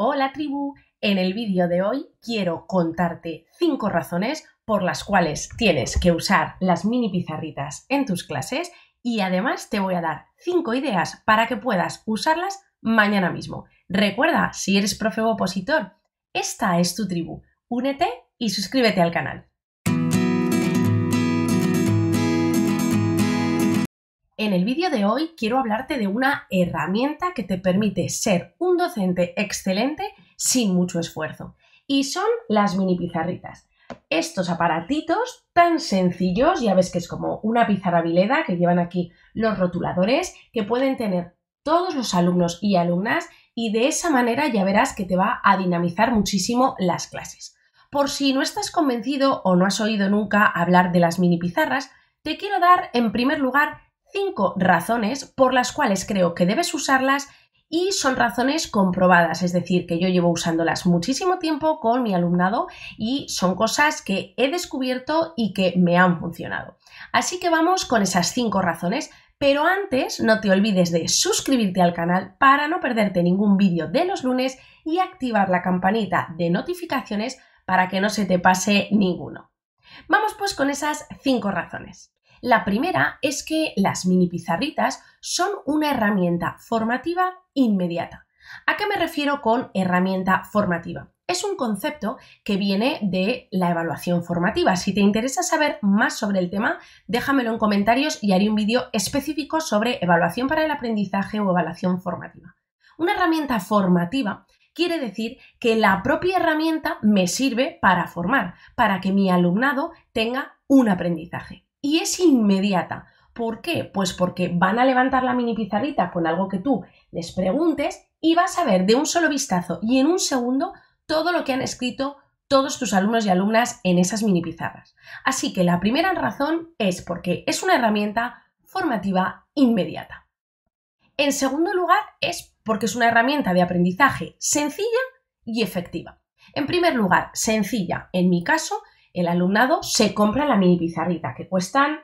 Hola tribu, en el vídeo de hoy quiero contarte 5 razones por las cuales tienes que usar las mini pizarritas en tus clases y además te voy a dar 5 ideas para que puedas usarlas mañana mismo. Recuerda, si eres profe o opositor, esta es tu tribu. Únete y suscríbete al canal. En el vídeo de hoy quiero hablarte de una herramienta que te permite ser un docente excelente sin mucho esfuerzo. Y son las mini pizarritas. Estos aparatitos tan sencillos, ya ves que es como una pizarra vileda que llevan aquí los rotuladores, que pueden tener todos los alumnos y alumnas y de esa manera ya verás que te va a dinamizar muchísimo las clases. Por si no estás convencido o no has oído nunca hablar de las mini pizarras, te quiero dar en primer lugar cinco razones por las cuales creo que debes usarlas y son razones comprobadas, es decir, que yo llevo usándolas muchísimo tiempo con mi alumnado y son cosas que he descubierto y que me han funcionado. Así que vamos con esas cinco razones, pero antes no te olvides de suscribirte al canal para no perderte ningún vídeo de los lunes y activar la campanita de notificaciones para que no se te pase ninguno. Vamos pues con esas cinco razones. La primera es que las mini pizarritas son una herramienta formativa inmediata. ¿A qué me refiero con herramienta formativa? Es un concepto que viene de la evaluación formativa. Si te interesa saber más sobre el tema, déjamelo en comentarios y haré un vídeo específico sobre evaluación para el aprendizaje o evaluación formativa. Una herramienta formativa quiere decir que la propia herramienta me sirve para formar, para que mi alumnado tenga un aprendizaje y es inmediata. ¿Por qué? Pues porque van a levantar la mini pizarrita con algo que tú les preguntes y vas a ver de un solo vistazo y en un segundo todo lo que han escrito todos tus alumnos y alumnas en esas mini pizarras. Así que la primera razón es porque es una herramienta formativa inmediata. En segundo lugar, es porque es una herramienta de aprendizaje sencilla y efectiva. En primer lugar, sencilla en mi caso el alumnado se compra la mini pizarrita que cuestan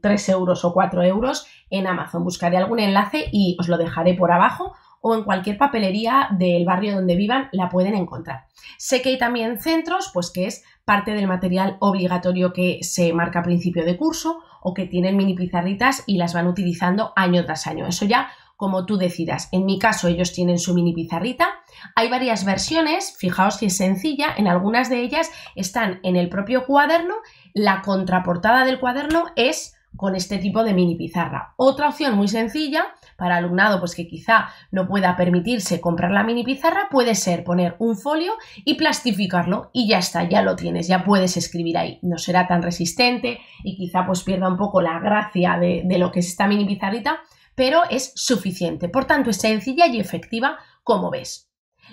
3 mm, euros o 4 euros en Amazon. Buscaré algún enlace y os lo dejaré por abajo o en cualquier papelería del barrio donde vivan la pueden encontrar. Sé que hay también centros, pues que es parte del material obligatorio que se marca a principio de curso o que tienen mini pizarritas y las van utilizando año tras año. Eso ya como tú decidas. En mi caso, ellos tienen su mini pizarrita. Hay varias versiones, fijaos que es sencilla, en algunas de ellas están en el propio cuaderno, la contraportada del cuaderno es con este tipo de mini pizarra. Otra opción muy sencilla para alumnado pues que quizá no pueda permitirse comprar la mini pizarra puede ser poner un folio y plastificarlo y ya está, ya lo tienes, ya puedes escribir ahí. No será tan resistente y quizá pues pierda un poco la gracia de, de lo que es esta mini pizarrita, pero es suficiente. Por tanto, es sencilla y efectiva como ves.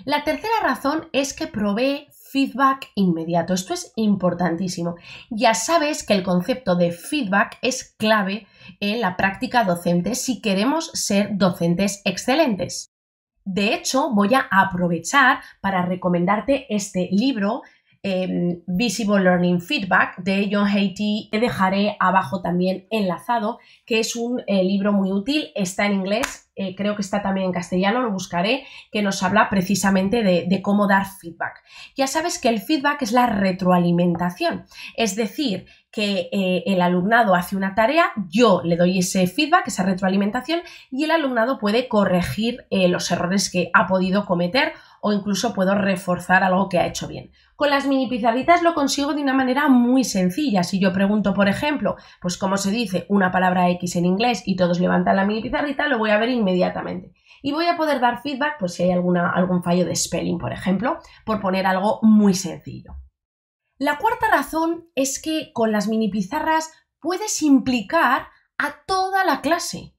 La tercera razón es que provee feedback inmediato. Esto es importantísimo. Ya sabes que el concepto de feedback es clave en la práctica docente si queremos ser docentes excelentes. De hecho, voy a aprovechar para recomendarte este libro Em, Visible Learning Feedback de John Haiti, que dejaré abajo también enlazado, que es un eh, libro muy útil, está en inglés, eh, creo que está también en castellano, lo buscaré, que nos habla precisamente de, cómo dar feedback. Ya sabes que el feedback es la retroalimentación, es decir, que eh, el alumnado hace una tarea, yo le doy ese feedback, esa retroalimentación, y el alumnado puede corregir eh, los errores que ha podido cometer o incluso puedo reforzar algo que ha hecho bien. Con las mini pizarritas lo consigo de una manera muy sencilla. Si yo pregunto, por ejemplo, pues cómo se dice una palabra X en inglés y todos levantan la mini pizarrita, lo voy a ver inmediatamente. Y voy a poder dar feedback pues, si hay alguna, algún fallo de spelling, por ejemplo, por poner algo muy sencillo. La cuarta razón es que con las mini pizarras puedes implicar a toda la clase.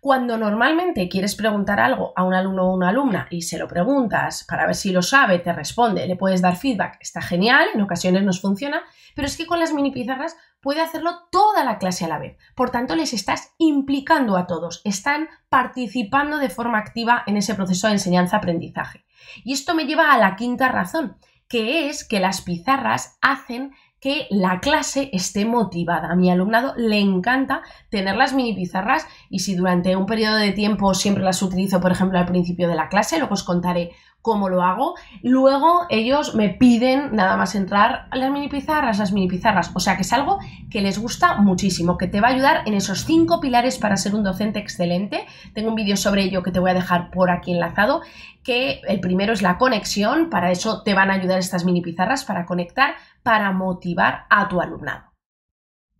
Cuando normalmente quieres preguntar algo a un alumno o una alumna y se lo preguntas para ver si lo sabe, te responde, le puedes dar feedback, está genial, en ocasiones nos funciona, pero es que con las mini pizarras puede hacerlo toda la clase a la vez. Por tanto, les estás implicando a todos, están participando de forma activa en ese proceso de enseñanza-aprendizaje. Y esto me lleva a la quinta razón, que es que las pizarras hacen que la clase esté motivada. A mi alumnado le encanta tener las mini pizarras y si durante un periodo de tiempo siempre las utilizo, por ejemplo, al principio de la clase, luego os contaré cómo lo hago. Luego ellos me piden nada más entrar a las mini pizarras, las mini pizarras. O sea que es algo que les gusta muchísimo, que te va a ayudar en esos cinco pilares para ser un docente excelente. Tengo un vídeo sobre ello que te voy a dejar por aquí enlazado, que el primero es la conexión, para eso te van a ayudar estas mini pizarras para conectar, para motivar a tu alumnado.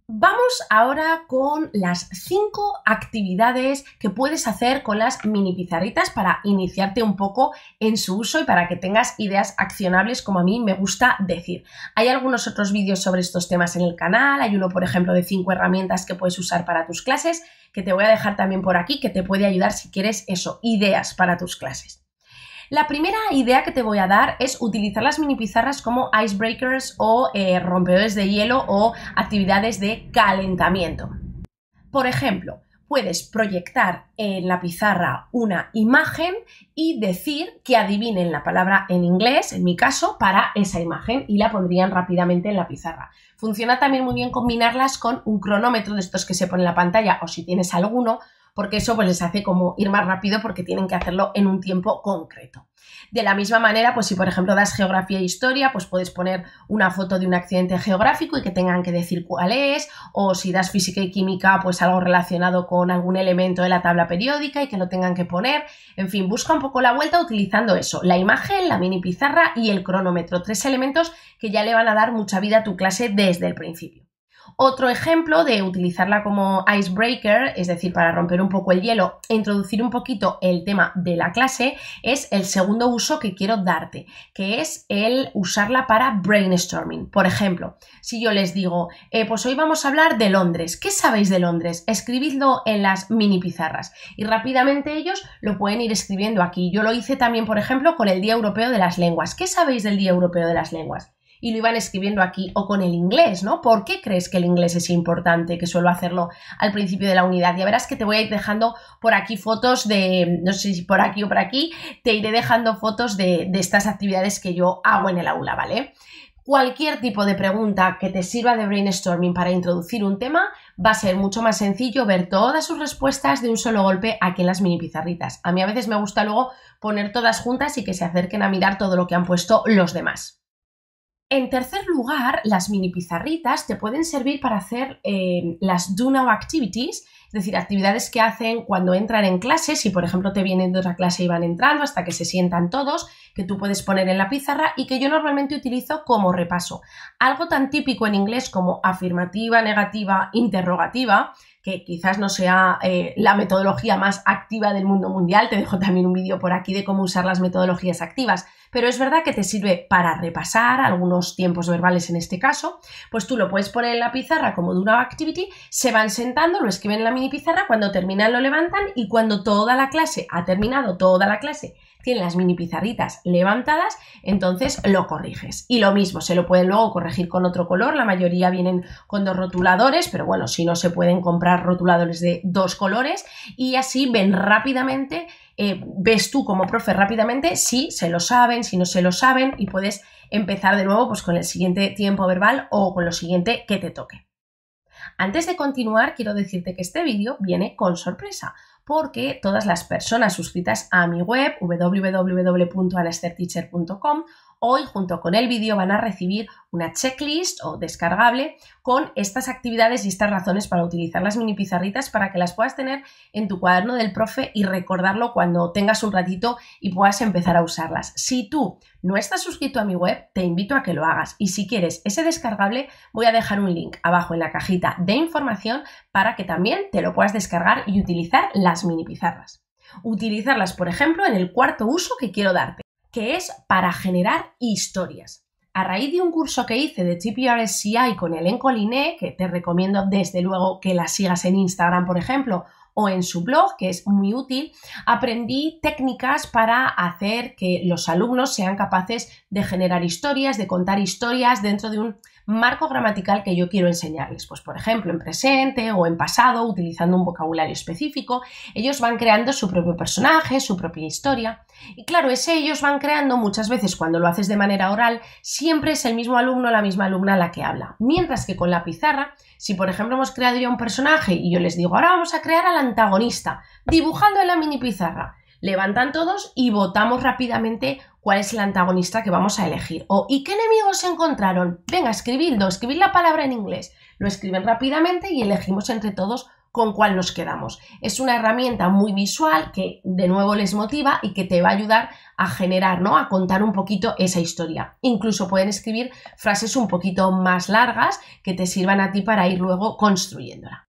Vamos ahora con las 5 actividades que puedes hacer con las mini pizarritas para iniciarte un poco en su uso y para que tengas ideas accionables como a mí me gusta decir. Hay algunos otros vídeos sobre estos temas en el canal, hay uno por ejemplo de cinco herramientas que puedes usar para tus clases que te voy a dejar también por aquí que te puede ayudar si quieres eso, ideas para tus clases. La primera idea que te voy a dar es utilizar las mini pizarras como icebreakers o eh, de hielo o actividades de calentamiento. Por ejemplo, puedes proyectar en la pizarra una imagen y decir que adivinen la palabra en inglés, en mi caso, para esa imagen y la pondrían rápidamente en la pizarra. Funciona también muy bien combinarlas con un cronómetro de estos que se pone en la pantalla o si tienes alguno, porque eso pues les hace como ir más rápido porque tienen que hacerlo en un tiempo concreto. De la misma manera, pues si por ejemplo das geografía e historia, pues puedes poner una foto de un accidente geográfico y que tengan que decir cuál es, o si das física y química, pues algo relacionado con algún elemento de la tabla periódica y que lo tengan que poner. En fin, busca un poco la vuelta utilizando eso, la imagen, la mini pizarra y el cronómetro, tres elementos que ya le van a dar mucha vida a tu clase desde el principio. Otro ejemplo de utilizarla como icebreaker, es decir, para romper un poco el hielo, e introducir un poquito el tema de la clase, es el segundo uso que quiero darte, que es el usarla para brainstorming. Por ejemplo, si yo les digo, eh, pues hoy vamos a hablar de Londres, ¿qué sabéis de Londres? Escribidlo en las mini pizarras y rápidamente ellos lo pueden ir escribiendo aquí. Yo lo hice también, por ejemplo, con el Día Europeo de las Lenguas. ¿Qué sabéis del Día Europeo de las Lenguas? y lo iban escribiendo aquí o con el inglés, ¿no? ¿Por qué crees que el inglés es importante? Que suelo hacerlo al principio de la unidad. Ya verás que te voy a ir dejando por aquí fotos de, no sé si por aquí o por aquí, te iré dejando fotos de, estas actividades que yo hago en el aula, ¿vale? Cualquier tipo de pregunta que te sirva de brainstorming para introducir un tema, va a ser mucho más sencillo ver todas sus respuestas de un solo golpe aquí en las mini pizarritas. A mí a veces me gusta luego poner todas juntas y que se acerquen a mirar todo lo que han puesto los demás. En tercer lugar, las mini pizarritas te pueden servir para hacer eh, las Do Now Activities, decir, actividades que hacen cuando entran en clase, si por ejemplo te vienen de otra clase y van entrando hasta que se sientan todos, que tú puedes poner en la pizarra y que yo normalmente utilizo como repaso. Algo tan típico en inglés como afirmativa, negativa, interrogativa, que quizás no sea eh, la metodología más activa del mundo mundial. Te dejo también un vídeo por aquí de cómo usar las metodologías activas. Pero es verdad que te sirve para repasar algunos tiempos verbales en este caso. Pues tú lo puedes poner en la pizarra como activity, se van sentando, lo escriben en la pizarra, cuando terminan lo levantan y cuando toda la clase ha terminado, toda la clase tiene las mini pizarritas levantadas, entonces lo corriges. Y lo mismo, se lo pueden luego corregir con otro color, la mayoría vienen con dos rotuladores, pero bueno, si no se pueden comprar rotuladores de dos colores y así ven rápidamente, eh, ves tú como profe rápidamente si se lo saben, si no se lo saben y puedes empezar de nuevo pues con el siguiente tiempo verbal o con lo siguiente que te toque. Antes de continuar, quiero decirte que este vídeo viene con sorpresa, porque todas las personas suscritas a mi web www.anasterteacher.com Hoy, junto con el vídeo, van a recibir una checklist o descargable con estas actividades y estas razones para utilizar las mini pizarritas para que las puedas tener en tu cuaderno del profe y recordarlo cuando tengas un ratito y puedas empezar a usarlas. Si tú no estás suscrito a mi web, te invito a que lo hagas y si quieres ese descargable, voy a dejar un link abajo en la cajita de información para que también te lo puedas descargar y utilizar las mini pizarras. Utilizarlas, por ejemplo, en el cuarto uso que quiero darte que es para generar historias. A raíz de un curso que hice de TPRSCI con el Encoliné, que te recomiendo desde luego que la sigas en Instagram, por ejemplo, o en su blog, que es muy útil, aprendí técnicas para hacer que los alumnos sean capaces de generar historias, de contar historias dentro de un marco gramatical que yo quiero enseñarles. Pues por ejemplo, en presente o en pasado, utilizando un vocabulario específico, ellos van creando su propio personaje, su propia historia. Y claro, es ellos van creando muchas veces cuando lo haces de manera oral, siempre es el mismo alumno o la misma alumna la que habla. Mientras que con la pizarra, si por ejemplo hemos creado ya un personaje y yo les digo, ahora vamos a crear a la antagonista, dibujando en la mini pizarra. Levantan todos y votamos rápidamente cuál es el antagonista que vamos a elegir. O ¿y qué enemigos se encontraron? Venga, escribidlo, escribid la palabra en inglés. Lo escriben rápidamente y elegimos entre todos con cuál nos quedamos. Es una herramienta muy visual que de nuevo les motiva y que te va a ayudar a generar, ¿no? A contar un poquito esa historia. Incluso pueden escribir frases un poquito más largas que te sirvan a ti para ir luego construyéndola.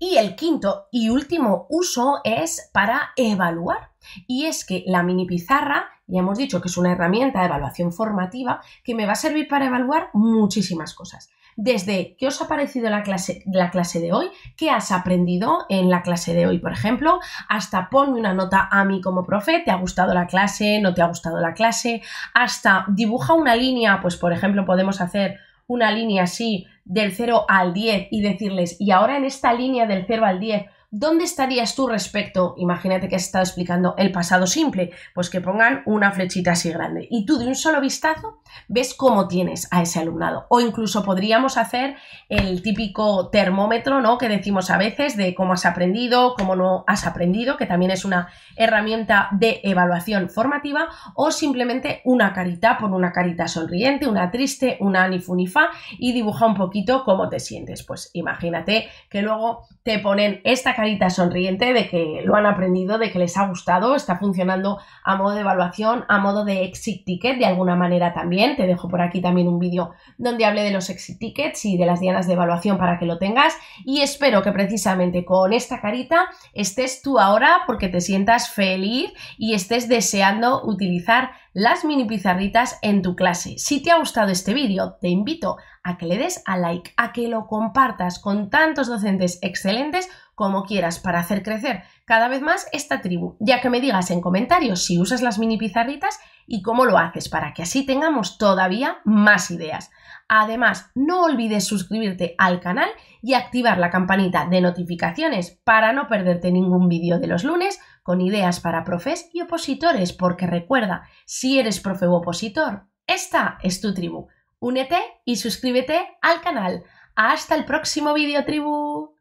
Y el quinto y último uso es para evaluar. Y es que la mini pizarra, ya hemos dicho que es una herramienta de evaluación formativa que me va a servir para evaluar muchísimas cosas. Desde qué os ha parecido la clase, la clase de hoy, qué has aprendido en la clase de hoy, por ejemplo, hasta ponme una nota a mí como profe, te ha gustado la clase, no te ha gustado la clase, hasta dibuja una línea, pues por ejemplo podemos hacer una línea así del 0 al 10 y decirles, y ahora en esta línea del 0 al 10, ¿dónde estarías tú respecto? Imagínate que has estado explicando el pasado simple, pues que pongan una flechita así grande y tú de un solo vistazo ves cómo tienes a ese alumnado. O incluso podríamos hacer el típico termómetro, ¿no? Que decimos a veces de cómo has aprendido, cómo no has aprendido, que también es una herramienta de evaluación formativa, o simplemente una carita, pon una carita sonriente, una triste, una ni nifunifa y dibuja un poquito cómo te sientes. Pues imagínate que luego te ponen esta carita sonriente de que lo han aprendido, de que les ha gustado, está funcionando a modo de evaluación, a modo de exit ticket de alguna manera también. Te dejo por aquí también un vídeo donde hable de los exit tickets y de las dianas de evaluación para que lo tengas y espero que precisamente con esta carita estés tú ahora porque te sientas feliz y estés deseando utilizar las mini pizarritas en tu clase. Si te ha gustado este vídeo, te invito a que le des a like, a que lo compartas con tantos docentes excelentes como quieras para hacer crecer cada vez más esta tribu, ya que me digas en comentarios si usas las mini pizarritas y cómo lo haces para que así tengamos todavía más ideas. Además, no olvides suscribirte al canal y activar la campanita de notificaciones para no perderte ningún vídeo de los lunes con ideas para profes y opositores, porque recuerda, si eres profe u opositor, esta es tu tribu. Únete y suscríbete al canal. Hasta el próximo vídeo, tribu.